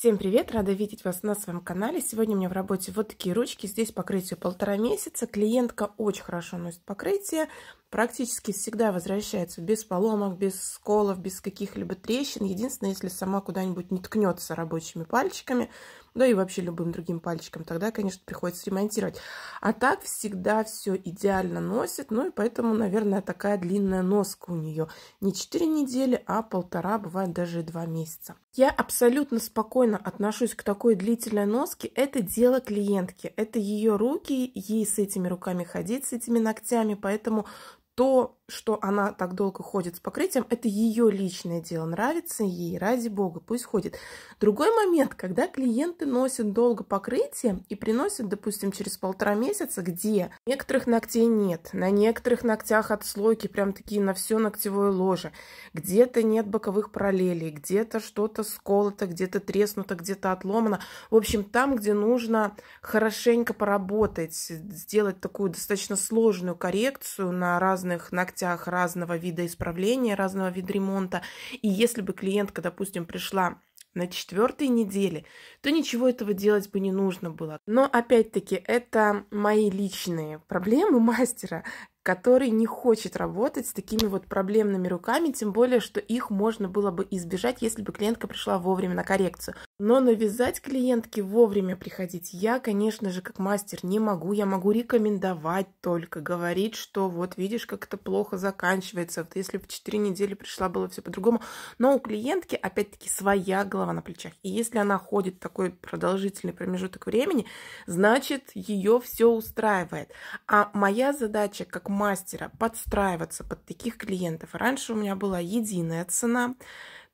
Всем привет! Рада видеть вас на своем канале. Сегодня у меня в работе вот такие ручки. Здесь покрытие полтора месяца. Клиентка очень хорошо носит покрытие. Практически всегда возвращается без поломок, без сколов, без каких-либо трещин. Единственное, если сама куда-нибудь не ткнется рабочими пальчиками, да ну и вообще любым другим пальчиком. Тогда, конечно, приходится ремонтировать. А так всегда все идеально носит, ну и поэтому, наверное, такая длинная носка у нее. Не 4 недели, а полтора, бывает даже 2 месяца. Я абсолютно спокойно отношусь к такой длительной носке. Это дело клиентки, это ее руки, ей с этими руками ходить, с этими ногтями, поэтому то что она так долго ходит с покрытием, это ее личное дело, нравится ей, ради бога, пусть ходит. Другой момент, когда клиенты носят долго покрытие и приносят, допустим, через полтора месяца, где некоторых ногтей нет, на некоторых ногтях отслойки прям такие на все ногтевое ложе, где-то нет боковых параллелей, где-то что-то сколото, где-то треснуто, где-то отломано. В общем, там, где нужно хорошенько поработать, сделать такую достаточно сложную коррекцию на разных ногтях, ногтях, разного вида исправления, разного вида ремонта. И если бы клиентка, допустим, пришла на четвертой неделе, то ничего этого делать бы не нужно было. Но опять-таки это мои личные проблемы мастера, который не хочет работать с такими вот проблемными руками, тем более, что их можно было бы избежать, если бы клиентка пришла вовремя на коррекцию. Но навязать клиентке вовремя приходить я, конечно же, как мастер не могу. Я могу рекомендовать только, говорить, что вот видишь, как это плохо заканчивается. Вот если бы 4 недели пришла, было все по-другому. Но у клиентки, опять-таки, своя голова на плечах. И если она ходит такой продолжительный промежуток времени, значит, ее все устраивает. А моя задача, как мастера подстраиваться под таких клиентов. Раньше у меня была единая цена,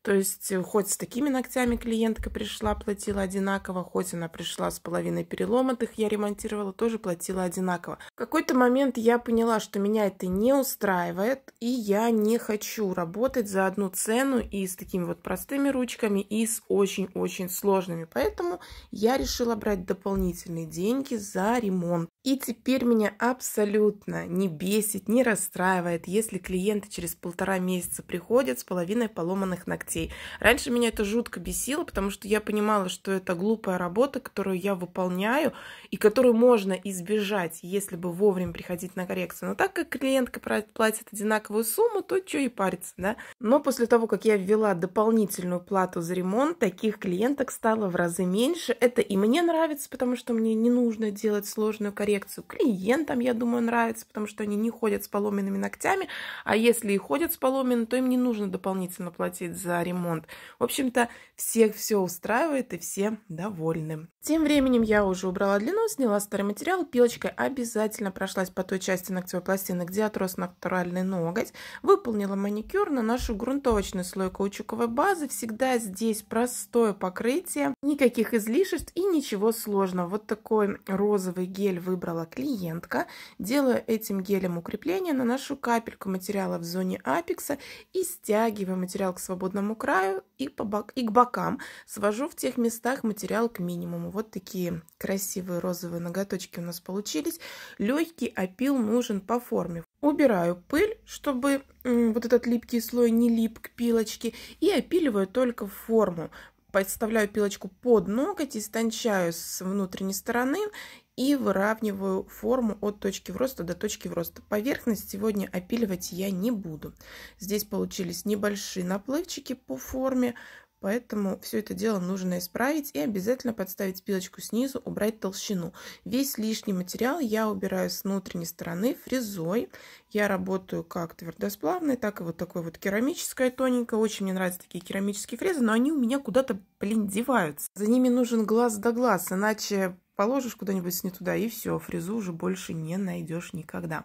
то есть э, хоть с такими ногтями клиентка пришла, платила одинаково, хоть она пришла с половиной переломатых, я ремонтировала, тоже платила одинаково. В какой-то момент я поняла, что меня это не устраивает, и я не хочу работать за одну цену и с такими вот простыми ручками, и с очень-очень сложными. Поэтому я решила брать дополнительные деньги за ремонт. И теперь меня абсолютно не бесит, не расстраивает, если клиенты через полтора месяца приходят с половиной поломанных ногтей детей. Раньше меня это жутко бесило, потому что я понимала, что это глупая работа, которую я выполняю и которую можно избежать, если бы вовремя приходить на коррекцию. Но так как клиентка платит одинаковую сумму, то что и париться, да? Но после того, как я ввела дополнительную плату за ремонт, таких клиенток стало в разы меньше. Это и мне нравится, потому что мне не нужно делать сложную коррекцию. Клиентам, я думаю, нравится, потому что они не ходят с поломанными ногтями, а если и ходят с поломанными, то им не нужно дополнительно платить за ремонт. В общем-то, всех все устраивает и все довольны. Тем временем я уже убрала длину, сняла старый материал, пилочкой обязательно прошлась по той части ногтевой пластины, где отрос натуральный ноготь, выполнила маникюр, наношу грунтовочный слой каучуковой базы, всегда здесь простое покрытие, никаких излишеств и ничего сложного. Вот такой розовый гель выбрала клиентка, делаю этим гелем укрепление, наношу капельку материала в зоне апекса и стягиваю материал к свободному самому краю и, по бок, и к бокам. Свожу в тех местах материал к минимуму. Вот такие красивые розовые ноготочки у нас получились. Легкий опил нужен по форме. Убираю пыль, чтобы вот этот липкий слой не лип к пилочке, и опиливаю только форму подставляю пилочку под ноготь, истончаю с внутренней стороны и выравниваю форму от точки вроста до точки вроста. Поверхность сегодня опиливать я не буду. Здесь получились небольшие наплывчики по форме, Поэтому все это дело нужно исправить и обязательно подставить пилочку снизу, убрать толщину. Весь лишний материал я убираю с внутренней стороны фрезой. Я работаю как твердосплавной, так и вот такой вот керамической тоненькой. Очень мне нравятся такие керамические фрезы, но они у меня куда-то, блин, деваются. За ними нужен глаз да глаз, иначе Положишь куда-нибудь не туда, и все, фрезу уже больше не найдешь никогда.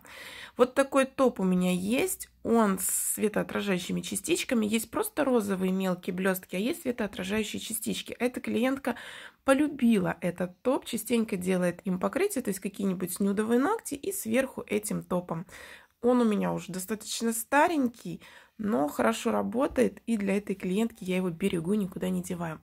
Вот такой топ у меня есть. Он с светоотражающими частичками. Есть просто розовые мелкие блестки, а есть светоотражающие частички. Эта клиентка полюбила этот топ, частенько делает им покрытие, то есть какие-нибудь нюдовые ногти и сверху этим топом. Он у меня уже достаточно старенький, но хорошо работает, и для этой клиентки я его берегу, никуда не деваю.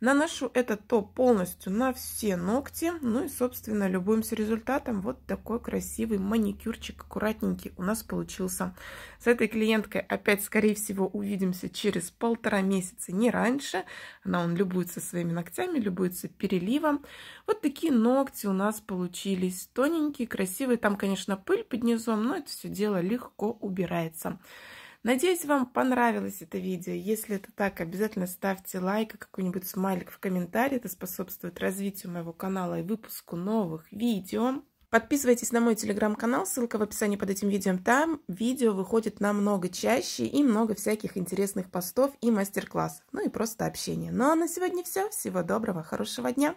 Наношу этот топ полностью на все ногти, ну и, собственно, любуемся результатом. Вот такой красивый маникюрчик, аккуратненький у нас получился. С этой клиенткой опять, скорее всего, увидимся через полтора месяца, не раньше. Она он любуется своими ногтями, любуется переливом. Вот такие ногти у нас получились, тоненькие, красивые. Там, конечно, пыль под низом, но это все дело легко убирается. Надеюсь, вам понравилось это видео. Если это так, обязательно ставьте лайк и какой-нибудь смайлик в комментарии. Это способствует развитию моего канала и выпуску новых видео. Подписывайтесь на мой телеграм-канал, ссылка в описании под этим видео. Там видео выходит намного чаще и много всяких интересных постов и мастер-классов, ну и просто общения. Ну а на сегодня все. Всего доброго, хорошего дня!